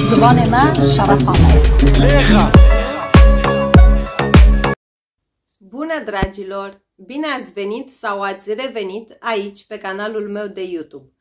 زبان من Bună dragilor! Bine ați venit sau ați revenit aici pe canalul meu de YouTube.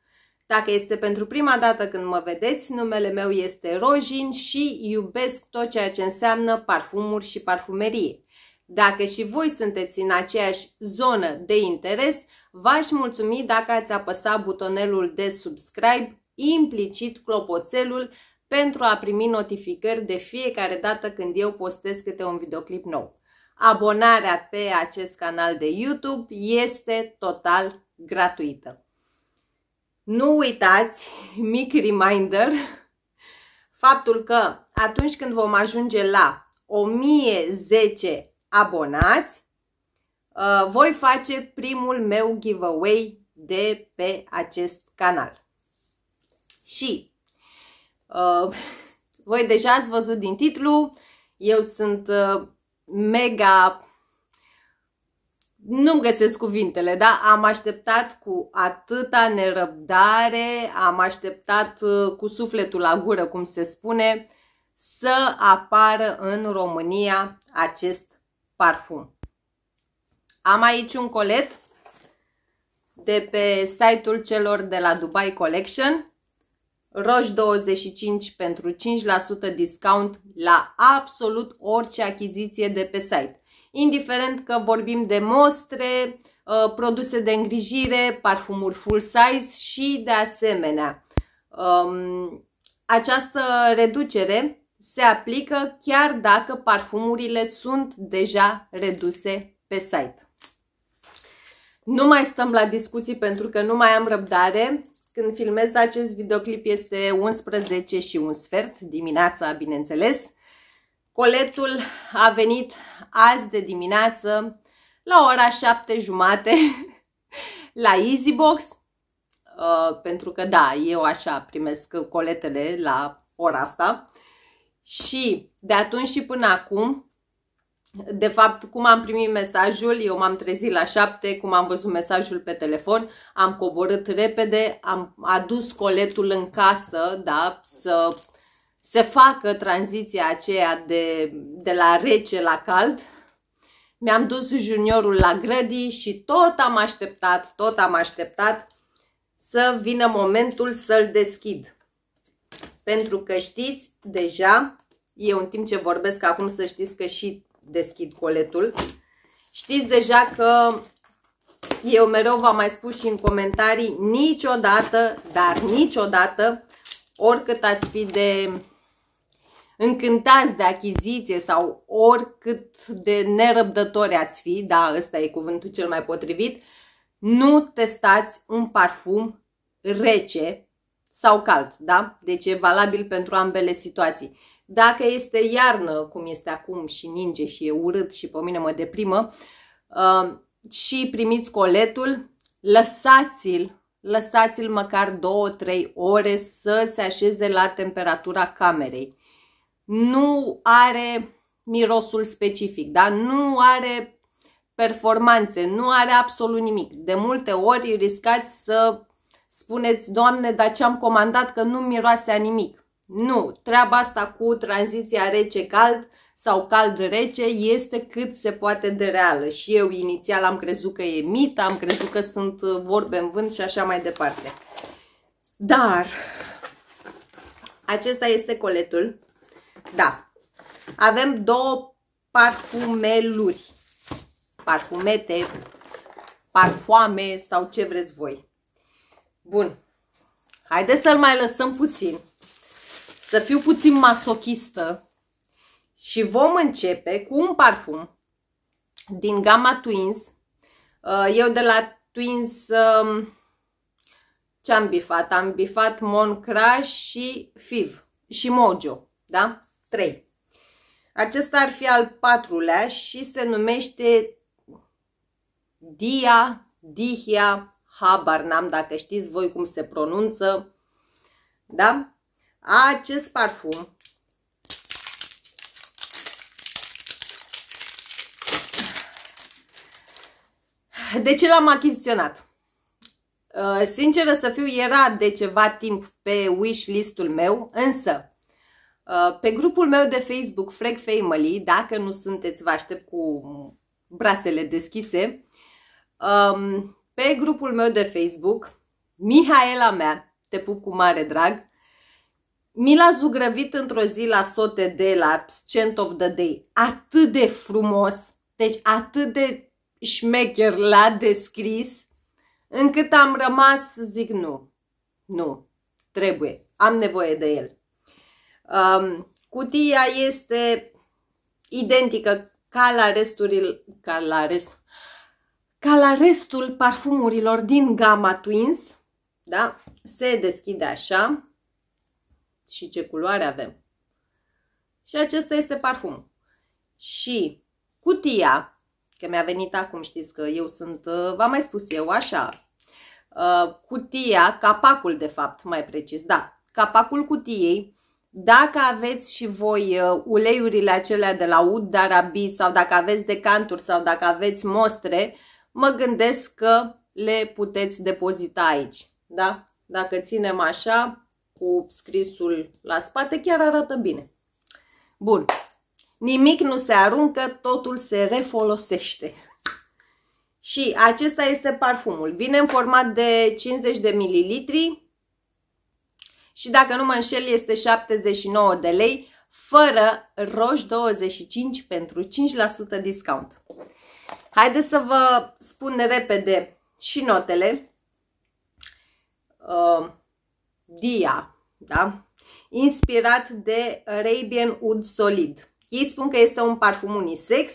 Dacă este pentru prima dată când mă vedeți, numele meu este Rojin și iubesc tot ceea ce înseamnă parfumuri și parfumerie. Dacă și voi sunteți în aceeași zonă de interes, v-aș mulțumi dacă ați apăsat butonelul de subscribe, implicit clopoțelul, pentru a primi notificări de fiecare dată când eu postez câte un videoclip nou. Abonarea pe acest canal de YouTube este total gratuită. Nu uitați, mic reminder, faptul că atunci când vom ajunge la 1010 abonați, uh, voi face primul meu giveaway de pe acest canal. Și Uh, voi deja ați văzut din titlu, eu sunt uh, mega... Nu-mi găsesc cuvintele, da? Am așteptat cu atâta nerăbdare, am așteptat uh, cu sufletul la gură, cum se spune, să apară în România acest parfum. Am aici un colet de pe site-ul celor de la Dubai Collection ROJ25 pentru 5% discount la absolut orice achiziție de pe site. Indiferent că vorbim de mostre, uh, produse de îngrijire, parfumuri full size și de asemenea. Um, această reducere se aplică chiar dacă parfumurile sunt deja reduse pe site. Nu mai stăm la discuții pentru că nu mai am răbdare. Când filmez acest videoclip este 11 și un sfert, dimineața, bineînțeles. Coletul a venit azi de dimineață la ora 7 jumate la Easybox, uh, pentru că da, eu așa primesc coletele la ora asta. Și de atunci și până acum de fapt, cum am primit mesajul, eu m-am trezit la șapte cum am văzut mesajul pe telefon, am coborât repede, am adus coletul în casă, da, să se facă tranziția aceea de, de la rece la cald. Mi-am dus juniorul la grădii și tot am așteptat, tot am așteptat să vină momentul să-l deschid. Pentru că știți, deja, eu în timp ce vorbesc acum să știți că și deschid coletul. Știți deja că eu mereu v-am mai spus și în comentarii, niciodată, dar niciodată, oricât ați fi de încântați de achiziție sau oricât de nerăbdători ați fi, da, ăsta e cuvântul cel mai potrivit, nu testați un parfum rece sau cald, da? Deci e valabil pentru ambele situații dacă este iarnă, cum este acum și ninge și e urât și pe mine mă deprimă, uh, și primiți coletul, lăsați-l, lăsați-l măcar 2-3 ore să se așeze la temperatura camerei. Nu are mirosul specific, da? nu are performanțe, nu are absolut nimic. De multe ori riscați să spuneți, Doamne, dar ce am comandat că nu miroase a nimic nu, treaba asta cu tranziția rece-cald sau cald-rece este cât se poate de reală și eu inițial am crezut că e mit, am crezut că sunt uh, vorbe în vânt și așa mai departe. Dar acesta este coletul. Da, avem două parfumeluri, parfumete, parfoame sau ce vreți voi. Bun, haideți să-l mai lăsăm puțin să fiu puțin masochistă și vom începe cu un parfum din gama Twins. Uh, eu de la Twins um, ce am bifat? Am bifat Mon Crush și Fiv și Mojo, da? 3. Acesta ar fi al patrulea și se numește Dia, Dihia, habar n-am dacă știți voi cum se pronunță, da? acest parfum. De ce l-am achiziționat? Uh, Sinceră să fiu, era de ceva timp pe wishlist-ul meu, însă uh, pe grupul meu de Facebook, Frag Family, dacă nu sunteți, vă aștept cu brațele deschise, um, pe grupul meu de Facebook, Mihaela mea, te pup cu mare drag, mi l-a zugrăvit într-o zi la sote de la Scent of the Day. Atât de frumos, deci atât de șmecher l-a descris, încât am rămas, zic, nu, nu, trebuie, am nevoie de el. Um, cutia este identică ca la restul, ca la, rest, ca la restul parfumurilor din gama Twins, da? Se deschide așa și ce culoare avem. Și acesta este parfum. Și cutia, că mi-a venit acum, știți că eu sunt, uh, v-am mai spus eu, așa, uh, cutia, capacul de fapt, mai precis, da, capacul cutiei, dacă aveți și voi uh, uleiurile acelea de la ud, Arabi sau dacă aveți decanturi sau dacă aveți mostre, mă gândesc că le puteți depozita aici. Da? Dacă ținem așa, cu scrisul la spate, chiar arată bine. Bun. Nimic nu se aruncă, totul se refolosește. Și acesta este parfumul. Vine în format de 50 de mililitri și dacă nu mă înșel este 79 de lei fără roș 25 pentru 5% discount. Haideți să vă spun repede și notele. Uh, dia, da? inspirat de Arabian Wood Solid. Ei spun că este un parfum unisex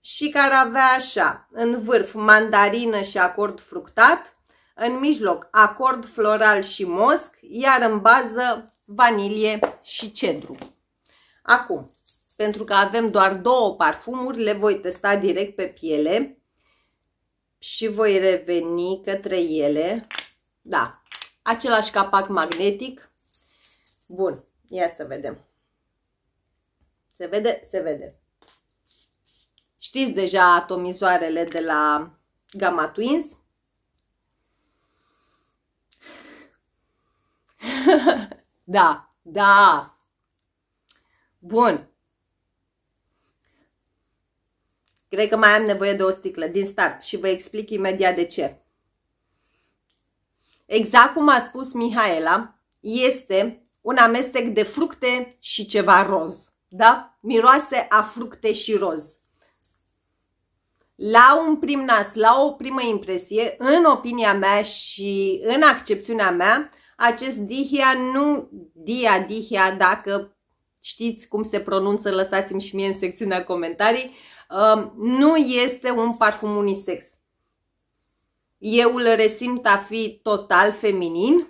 și care avea așa, în vârf mandarină și acord fructat, în mijloc acord floral și mosc, iar în bază vanilie și cedru. Acum, pentru că avem doar două parfumuri, le voi testa direct pe piele și voi reveni către ele. Da, același capac magnetic, Bun, ia să vedem. Se vede? Se vede. Știți deja atomizoarele de la Gamma Twins? da, da. Bun. Cred că mai am nevoie de o sticlă din start și vă explic imediat de ce. Exact cum a spus Mihaela, este un amestec de fructe și ceva roz. Da? Miroase a fructe și roz. La un prim nas, la o primă impresie, în opinia mea și în accepțiunea mea, acest dihia nu dia, dihia, dacă știți cum se pronunță, lăsați-mi și mie în secțiunea comentarii, um, nu este un parfum unisex. Eu îl resimt a fi total feminin,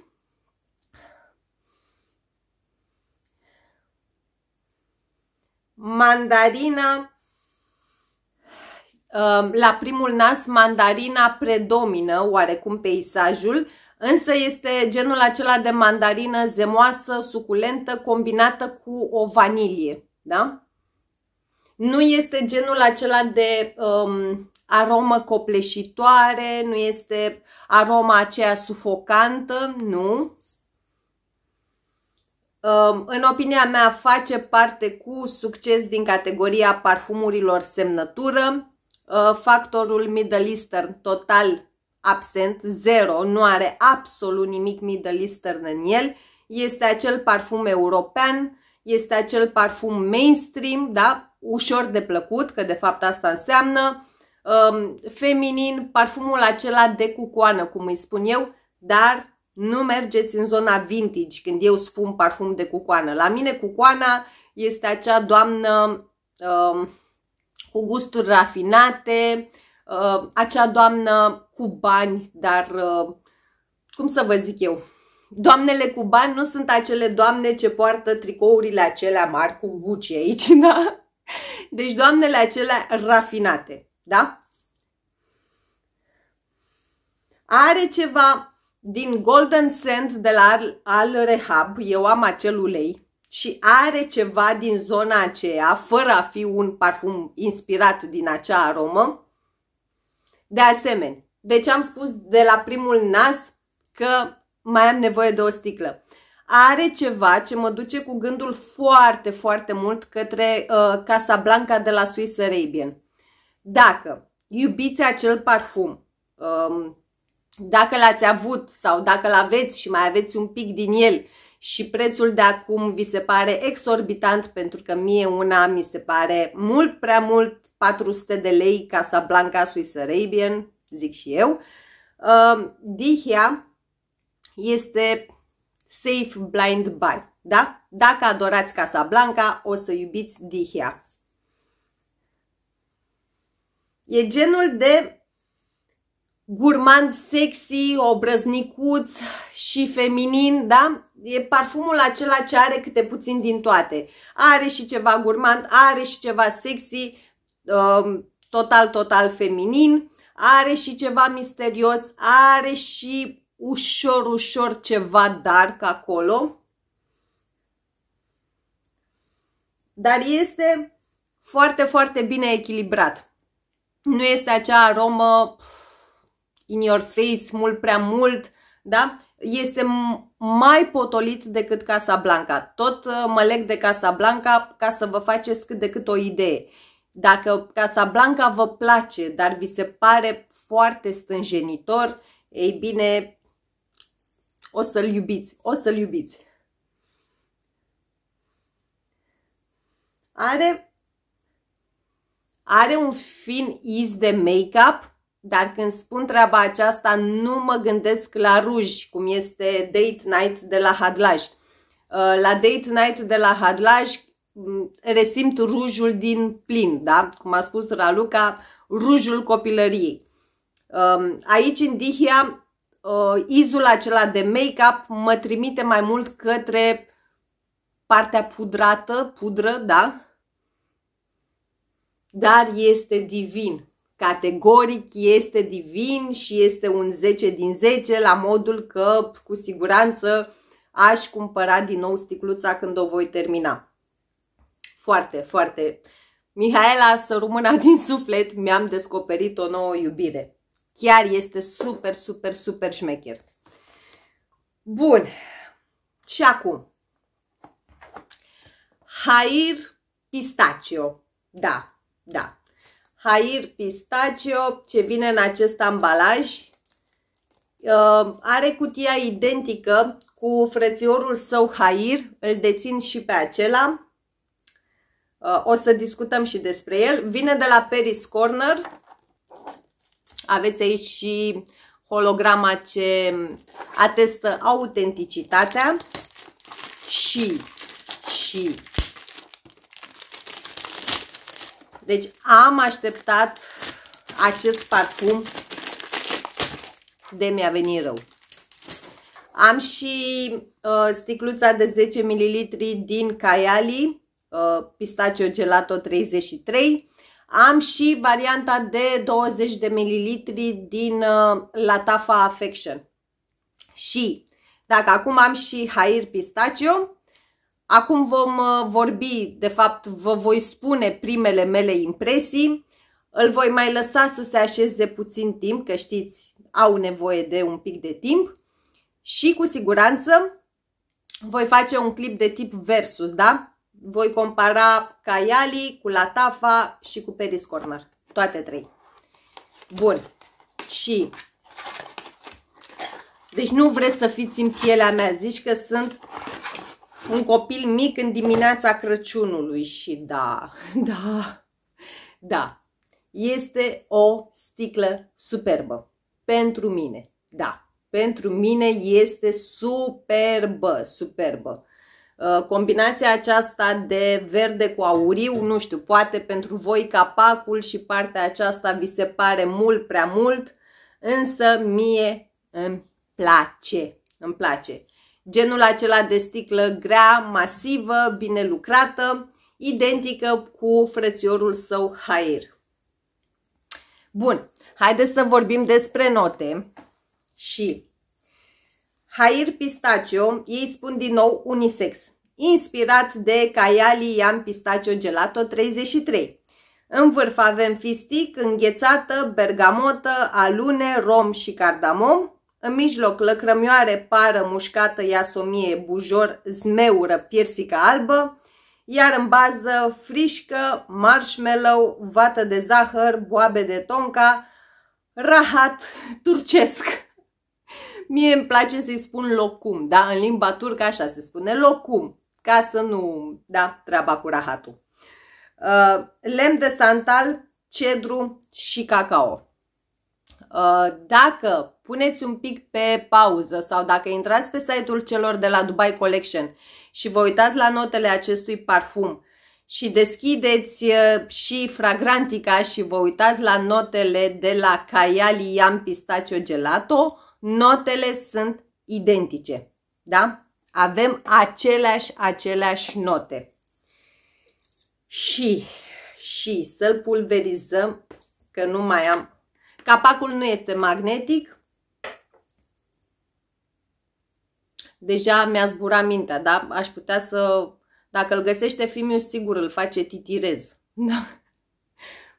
mandarina, um, la primul nas mandarina predomină oarecum peisajul, însă este genul acela de mandarină zemoasă, suculentă, combinată cu o vanilie. Da? Nu este genul acela de um, aromă copleșitoare, nu este aroma aceea sufocantă, nu. Um, în opinia mea, face parte cu succes din categoria parfumurilor semnătură. Uh, factorul Middle Eastern total absent, zero, nu are absolut nimic Middle Eastern în el. Este acel parfum european, este acel parfum mainstream, da? ușor de plăcut, că de fapt asta înseamnă, um, feminin, parfumul acela de cucoană, cum îi spun eu, dar nu mergeți în zona vintage când eu spun parfum de cucoană. La mine cucoana este acea doamnă uh, cu gusturi rafinate, uh, acea doamnă cu bani, dar uh, cum să vă zic eu, doamnele cu bani nu sunt acele doamne ce poartă tricourile acelea mari cu Gucci aici, da? Deci doamnele acelea rafinate, da? Are ceva din Golden Sand de la Al Rehab, eu am acel ulei și are ceva din zona aceea, fără a fi un parfum inspirat din acea aromă. De asemenea, deci am spus de la primul nas că mai am nevoie de o sticlă. Are ceva ce mă duce cu gândul foarte, foarte mult către uh, Blanca de la Swiss Arabian. Dacă iubiți acel parfum, uh, dacă l-ați avut sau dacă l-aveți și mai aveți un pic din el și prețul de acum vi se pare exorbitant pentru că mie una mi se pare mult prea mult 400 de lei Casa Blanca Swiss Arabian, zic și eu. Uh, Dihia este safe blind buy, da? Dacă adorați Casa Blanca, o să iubiți Dihia. E genul de gurmand sexy, obrăznicuț și feminin, da? E parfumul acela ce are câte puțin din toate. Are și ceva gurmand, are și ceva sexy, um, total, total feminin, are și ceva misterios, are și ușor, ușor ceva dark acolo. Dar este foarte, foarte bine echilibrat. Nu este acea aromă... Pf, in your face, mult prea mult, da? Este mai potolit decât Casa Blanca. Tot uh, mă leg de Casa Blanca ca să vă faceți cât de cât o idee. Dacă Casa Blanca vă place, dar vi se pare foarte stânjenitor, ei bine, o să-l iubiți, o să-l iubiți. Are, are un fin iz de make-up dar când spun treaba aceasta, nu mă gândesc la ruj, cum este date night de la Hadlaj. Uh, la date night de la Hadlaj mm, resimt rujul din plin, da? Cum a spus Raluca, rujul copilăriei. Um, aici, în Dihia, uh, izul acela de make-up mă trimite mai mult către partea pudrată, pudră, da? Dar este divin categoric este divin și este un 10 din 10 la modul că cu siguranță aș cumpăra din nou sticluța când o voi termina. Foarte, foarte. Mihaela, să rămâna din suflet, mi-am descoperit o nouă iubire. Chiar este super, super, super șmecher. Bun. Și acum. Hair pistachio. Da, da hair pistachio ce vine în acest ambalaj. Uh, are cutia identică cu frățiorul său hair, îl dețin și pe acela. Uh, o să discutăm și despre el. Vine de la Paris Corner. Aveți aici și holograma ce atestă autenticitatea și, și Deci am așteptat acest parfum de mi-a venit rău. Am și uh, sticluța de 10 ml din Kayali uh, pistacio gelato 33. Am și varianta de 20 de ml din uh, Latafa Affection. Și dacă acum am și Hair Pistaceo, Acum vom uh, vorbi, de fapt vă voi spune primele mele impresii, îl voi mai lăsa să se așeze puțin timp, că știți, au nevoie de un pic de timp și cu siguranță voi face un clip de tip versus, da? Voi compara Caiali cu Latafa și cu Peris Corner, toate trei. Bun, și deci nu vreți să fiți în pielea mea, zici că sunt un copil mic în dimineața Crăciunului și da, da, da, este o sticlă superbă pentru mine, da, pentru mine este superbă, superbă. Uh, combinația aceasta de verde cu auriu, nu știu, poate pentru voi capacul și partea aceasta vi se pare mult prea mult, însă mie îmi place, îmi place genul acela de sticlă grea, masivă, bine lucrată, identică cu frățiorul său Hair. Bun, haideți să vorbim despre note și Hair Pistachio, ei spun din nou unisex, inspirat de Cayali, Iam Pistachio Gelato 33. În vârf avem fistic, înghețată, bergamotă, alune, rom și cardamom, în mijloc, lăcrămioare, pară, mușcată, iasomie, bujor, zmeură, piersică albă, iar în bază frișcă, marshmallow, vată de zahăr, boabe de tonca, rahat turcesc. Mie îmi place să-i spun locum, da? În limba turcă așa se spune, locum, ca să nu, da, treaba cu rahatul. Uh, lemn de santal, cedru și cacao. Uh, dacă puneți un pic pe pauză sau dacă intrați pe site-ul celor de la Dubai Collection și vă uitați la notele acestui parfum și deschideți uh, și fragrantica și vă uitați la notele de la Caiali Yam Pistachio Gelato, notele sunt identice. Da? Avem aceleași, aceleași note. Și, și să-l pulverizăm, că nu mai am Capacul nu este magnetic. Deja mi-a zburat mintea, da? Aș putea să... Dacă îl găsește fimiu, sigur îl face titirez. Da.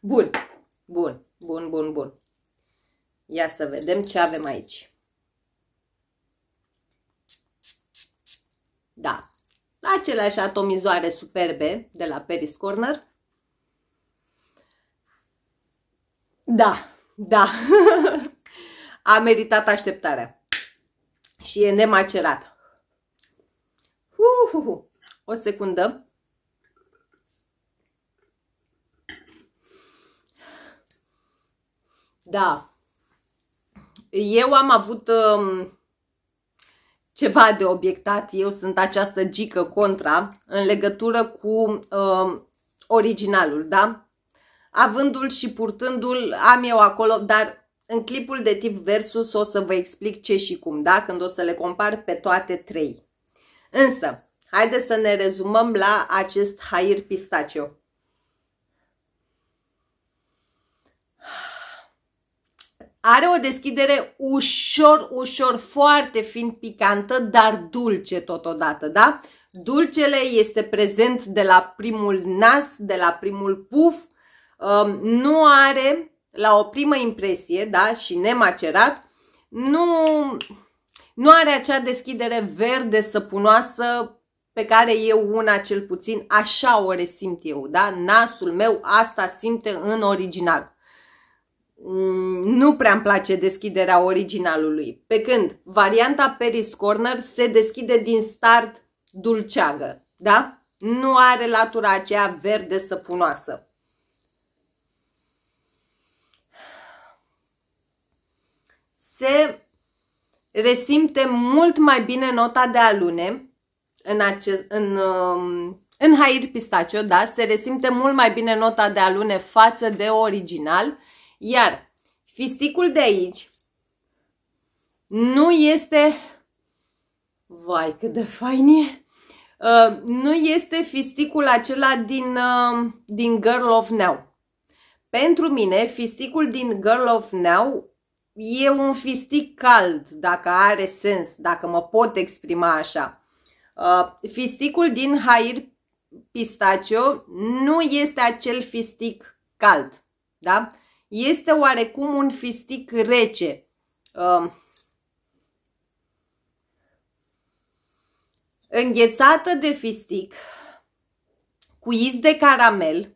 Bun, bun, bun, bun, bun. Ia să vedem ce avem aici. Da, aceleași atomizoare superbe de la Paris Corner. Da, da. A meritat așteptarea. Și e nemacerat. Uhuhu. O secundă. Da. Eu am avut um, ceva de obiectat. Eu sunt această gică contra în legătură cu um, originalul, da? avândul și purtându-l am eu acolo, dar în clipul de tip versus o să vă explic ce și cum, da? Când o să le compar pe toate trei. Însă, haideți să ne rezumăm la acest hair pistacio. Are o deschidere ușor, ușor, foarte fin picantă, dar dulce totodată, da? Dulcele este prezent de la primul nas, de la primul puf, Um, nu are la o primă impresie, da, și nemacerat, nu, nu are acea deschidere verde săpunoasă pe care eu una cel puțin așa o resimt eu, da? Nasul meu asta simte în original. Mm, nu prea îmi place deschiderea originalului, pe când varianta Paris Corner se deschide din start dulceagă, da? Nu are latura aceea verde săpunoasă. se resimte mult mai bine nota de alune în, acest, în, um, în hair Pistachio, da? Se resimte mult mai bine nota de alune față de original, iar fisticul de aici nu este... Vai, cât de fain e! Uh, nu este fisticul acela din, uh, din Girl of Now. Pentru mine, fisticul din Girl of Now e un fistic cald, dacă are sens, dacă mă pot exprima așa. Uh, fisticul din Hair Pistachio nu este acel fistic cald, da? Este oarecum un fistic rece. Uh, înghețată de fistic, cu iz de caramel,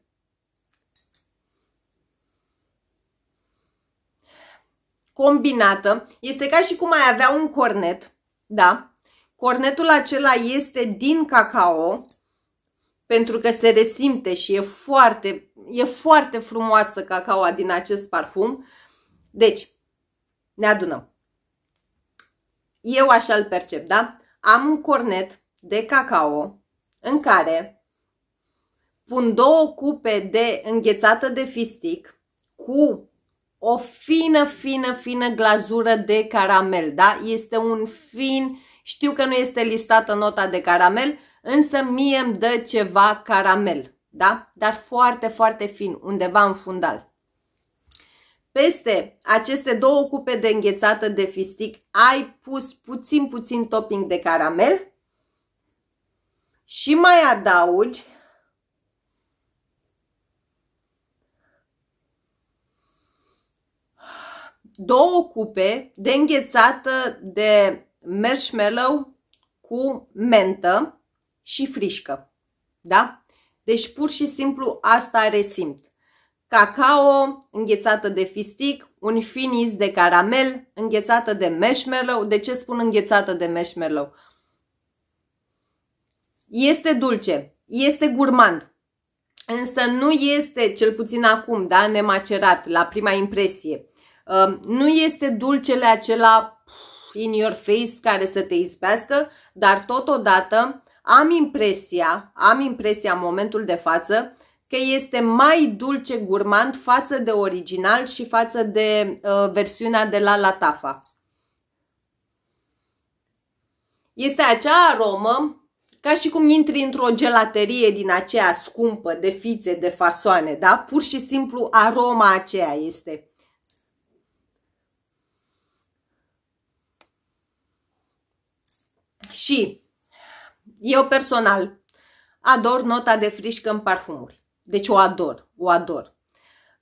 combinată. Este ca și cum ai avea un cornet, da? Cornetul acela este din cacao, pentru că se resimte și e foarte, e foarte frumoasă cacaoa din acest parfum. Deci, ne adunăm. Eu așa îl percep, da? Am un cornet de cacao în care pun două cupe de înghețată de fistic cu o fină, fină, fină glazură de caramel, da? Este un fin, știu că nu este listată nota de caramel, însă mie îmi dă ceva caramel, da? Dar foarte, foarte fin, undeva în fundal. Peste aceste două cupe de înghețată de fistic ai pus puțin, puțin topping de caramel și mai adaugi două cupe de înghețată de marshmallow cu mentă și frișcă. Da? Deci pur și simplu asta resimt. Cacao înghețată de fistic, un finis de caramel înghețată de marshmallow. De ce spun înghețată de marshmallow? Este dulce, este gurmand, însă nu este, cel puțin acum, da, nemacerat, la prima impresie. Um, nu este dulcele acela in your face care să te ispească, dar totodată am impresia, am impresia în momentul de față că este mai dulce gurmand față de original și față de uh, versiunea de la Latafa. Este acea aromă ca și cum intri într-o gelaterie din aceea scumpă, de fițe, de fasoane, da? Pur și simplu aroma aceea este. Și eu personal ador nota de frișcă în parfumuri. Deci o ador, o ador.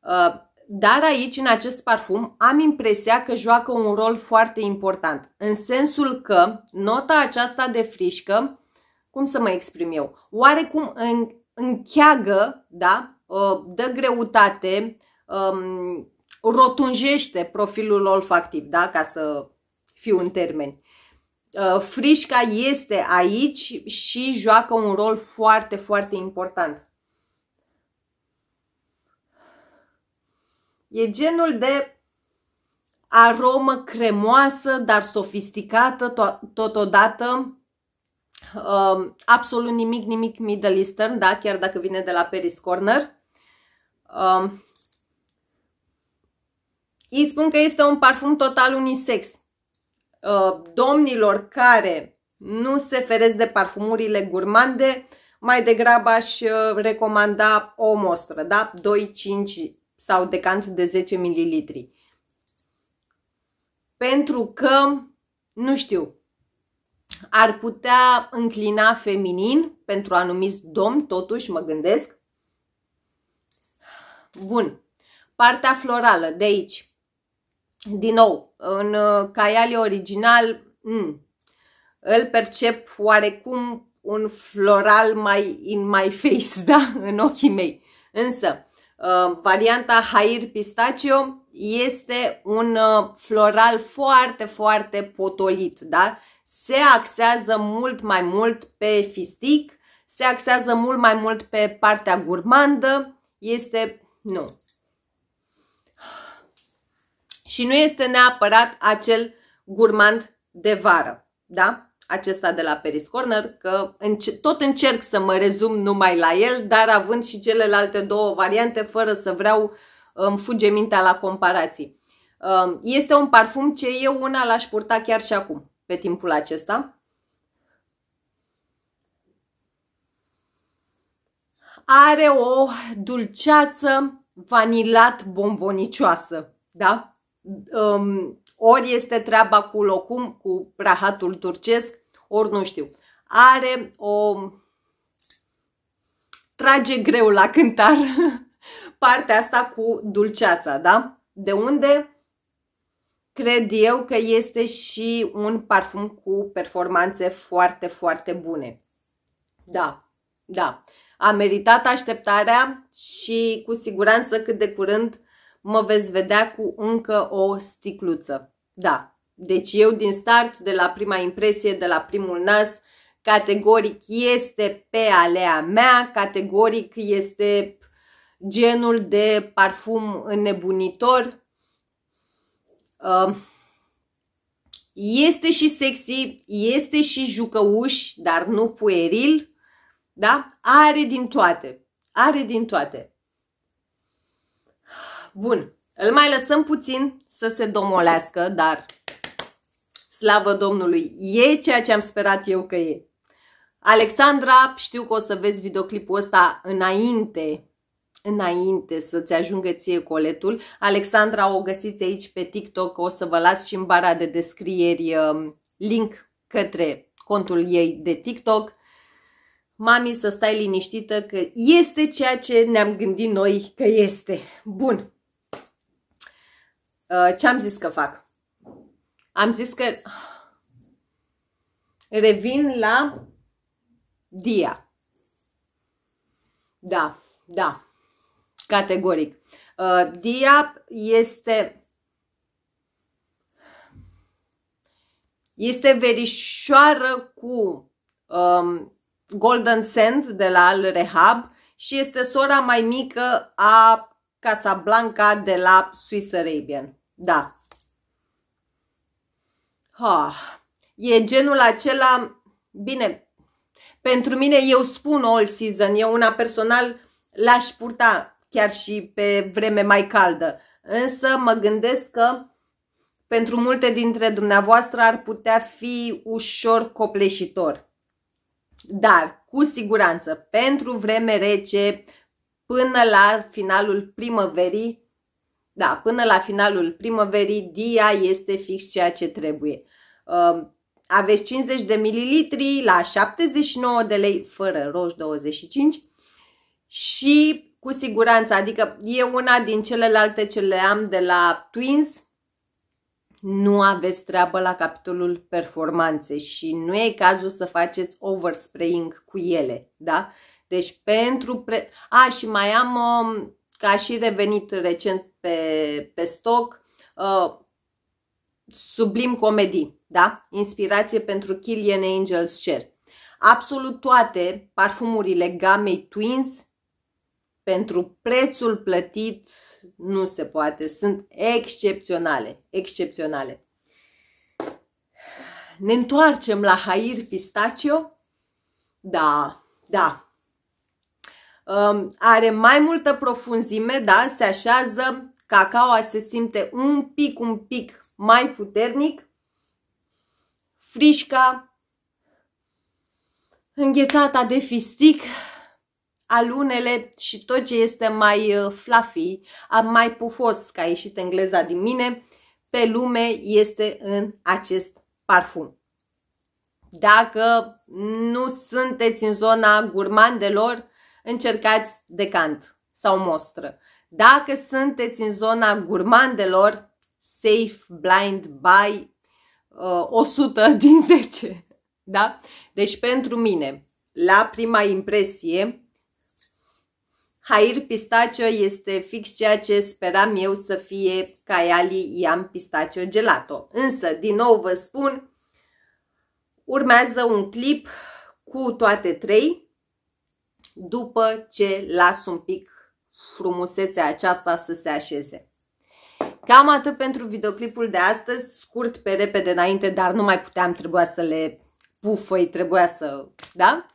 Uh, dar aici, în acest parfum, am impresia că joacă un rol foarte important. În sensul că nota aceasta de frișcă, cum să mă exprim eu, oarecum în, încheagă, da, uh, dă greutate, um, rotunjește profilul olfactiv, da, ca să fiu în termeni. Uh, frișca este aici și joacă un rol foarte, foarte important. E genul de aromă cremoasă, dar sofisticată to- totodată. Um, absolut nimic, nimic Middle Eastern, da, chiar dacă vine de la Paris Corner. Um, îi spun că este un parfum total unisex. Uh, domnilor care nu se feresc de parfumurile gurmande, mai degrabă aș uh, recomanda o mostră, da? 2-5 sau decant de 10 ml. Pentru că, nu știu, ar putea înclina feminin pentru anumiți domn, totuși mă gândesc. Bun. Partea florală de aici din nou, în uh, Caiali original, m- mm, îl percep oarecum un floral mai in my face, da, în ochii mei. Însă, uh, varianta Hair Pistachio este un uh, floral foarte, foarte potolit, da? Se axează mult mai mult pe fistic, se axează mult mai mult pe partea gurmandă, este, nu, și nu este neapărat acel gurmand de vară, da? Acesta de la Paris Corner, că tot încerc să mă rezum numai la el, dar având și celelalte două variante, fără să vreau îmi fuge mintea la comparații. Um, este un parfum ce eu una l-aș purta chiar și acum, pe timpul acesta. Are o dulceață vanilat bombonicioasă, da? um, ori este treaba cu locum, cu rahatul turcesc, ori nu știu. Are o... trage greu la cântar partea asta cu dulceața, da? De unde cred eu că este și un parfum cu performanțe foarte, foarte bune. Da, da. A meritat așteptarea și cu siguranță cât de curând mă veți vedea cu încă o sticluță. Da, deci eu din start, de la prima impresie, de la primul nas, categoric este pe alea mea, categoric este genul de parfum înnebunitor. Ă, este și sexy, este și jucăuș, dar nu pueril, da? Are din toate, are din toate. Bun, îl mai lăsăm puțin să se domolească, dar slavă Domnului, e ceea ce am sperat eu că e. Alexandra, știu că o să vezi videoclipul ăsta înainte, înainte să-ți ajungă ție coletul. Alexandra o găsiți aici pe TikTok, o să vă las și în bara de descrieri um, link către contul ei de TikTok. Mami, să stai liniștită că este ceea ce ne-am gândit noi că este. Bun, Uh, ce am zis că fac? Am zis că revin la dia. Da, da, categoric. Uh, dia este este verișoară cu um, Golden Sand de la Al Rehab și este sora mai mică a Casablanca de la Swiss Arabian. Da. Oh, e genul acela... Bine, pentru mine eu spun all season, eu una personal l-aș purta chiar și pe vreme mai caldă. Însă mă gândesc că pentru multe dintre dumneavoastră ar putea fi ușor copleșitor. Dar, cu siguranță, pentru vreme rece, până la finalul primăverii. Da, până la finalul primăverii, dia este fix ceea ce trebuie. Um, aveți 50 de mililitri la 79 de lei, fără roș 25 și cu siguranță, adică e una din celelalte ce le am de la Twins, nu aveți treabă la capitolul performanțe și nu e cazul să faceți overspraying cu ele, da? Deci pentru... Pre... A, și mai am, um, ca și revenit recent pe, pe stoc, uh, sublim comedii, da? Inspirație pentru Killian Angels Share. Absolut toate parfumurile gamei Twins pentru prețul plătit nu se poate. Sunt excepționale, excepționale. Ne întoarcem la Hair Pistachio. Da, da, Um, are mai multă profunzime, da? Se așează, cacaoa se simte un pic, un pic mai puternic. Frișca înghețata de fistic, alunele și tot ce este mai uh, fluffy, mai pufos, ca a ieșit engleza din mine, pe lume este în acest parfum. Dacă nu sunteți în zona gurmandelor, încercați decant sau mostră. Dacă sunteți în zona gurmandelor, safe blind buy uh, 100 din 10. Da? Deci pentru mine, la prima impresie, Hair Pistachio este fix ceea ce speram eu să fie Caiali Iam Pistachio Gelato. Însă, din nou vă spun, urmează un clip cu toate trei după ce las un pic frumusețea aceasta să se așeze. Cam atât pentru videoclipul de astăzi, scurt pe repede înainte, dar nu mai puteam, trebuia să le pufăi, trebuia să... da?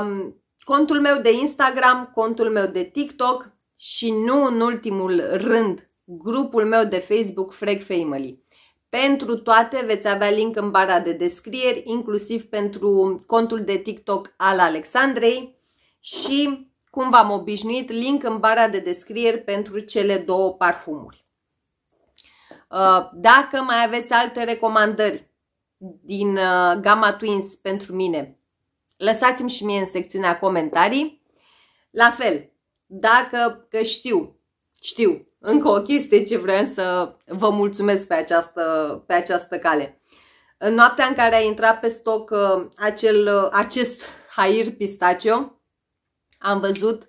Um, contul meu de Instagram, contul meu de TikTok și nu în ultimul rând, grupul meu de Facebook Frag Family. Pentru toate veți avea link în bara de descrieri, inclusiv pentru contul de TikTok al Alexandrei, și, cum v-am obișnuit, link în bara de descrieri pentru cele două parfumuri. Uh, dacă mai aveți alte recomandări din uh, gama Twins pentru mine, lăsați-mi și mie în secțiunea comentarii. La fel, dacă, că știu, știu, încă o chestie ce vreau să vă mulțumesc pe această, pe această cale. În noaptea în care a intrat pe stoc uh, acel, acest hair pistachio, am văzut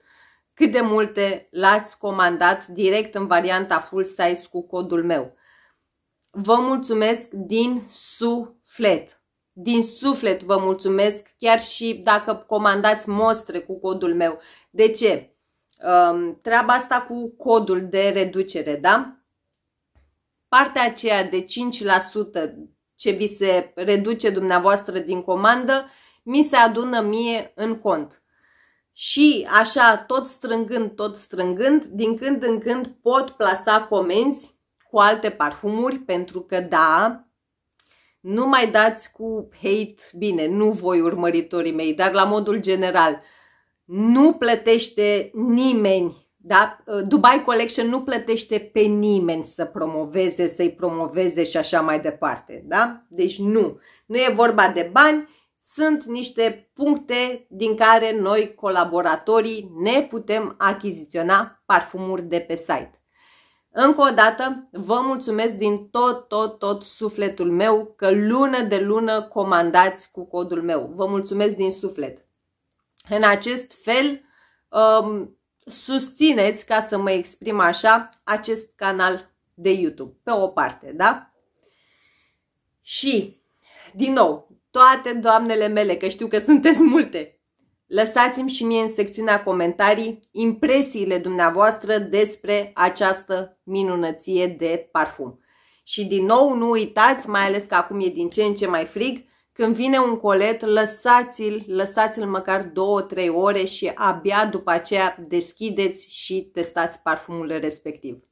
cât de multe l-ați comandat direct în varianta full size cu codul meu. Vă mulțumesc din suflet. Din suflet vă mulțumesc chiar și dacă comandați mostre cu codul meu. De ce? Um, treaba asta cu codul de reducere, da? Partea aceea de 5% ce vi se reduce dumneavoastră din comandă, mi se adună mie în cont și așa tot strângând, tot strângând, din când în când pot plasa comenzi cu alte parfumuri pentru că da, nu mai dați cu hate, bine, nu voi urmăritorii mei, dar la modul general, nu plătește nimeni da? Dubai Collection nu plătește pe nimeni să promoveze, să-i promoveze și așa mai departe. Da? Deci nu. Nu e vorba de bani, sunt niște puncte din care noi, colaboratorii, ne putem achiziționa parfumuri de pe site. Încă o dată, vă mulțumesc din tot, tot, tot sufletul meu că lună de lună comandați cu codul meu. Vă mulțumesc din suflet. În acest fel, um, susțineți, ca să mă exprim așa, acest canal de YouTube, pe o parte, da? Și, din nou, toate doamnele mele, că știu că sunteți multe. Lăsați-mi și mie în secțiunea comentarii impresiile dumneavoastră despre această minunăție de parfum. Și din nou nu uitați, mai ales că acum e din ce în ce mai frig, când vine un colet, lăsați-l, lăsați-l măcar 2-3 ore și abia după aceea deschideți și testați parfumul respectiv.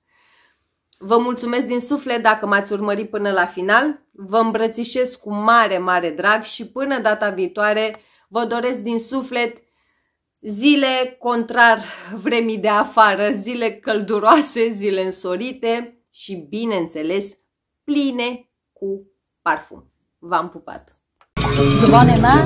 Vă mulțumesc din suflet dacă m-ați urmărit până la final. Vă îmbrățișez cu mare, mare drag și până data viitoare vă doresc din suflet zile contrar vremii de afară, zile călduroase, zile însorite și, bineînțeles, pline cu parfum. V-am pupat! Zvonema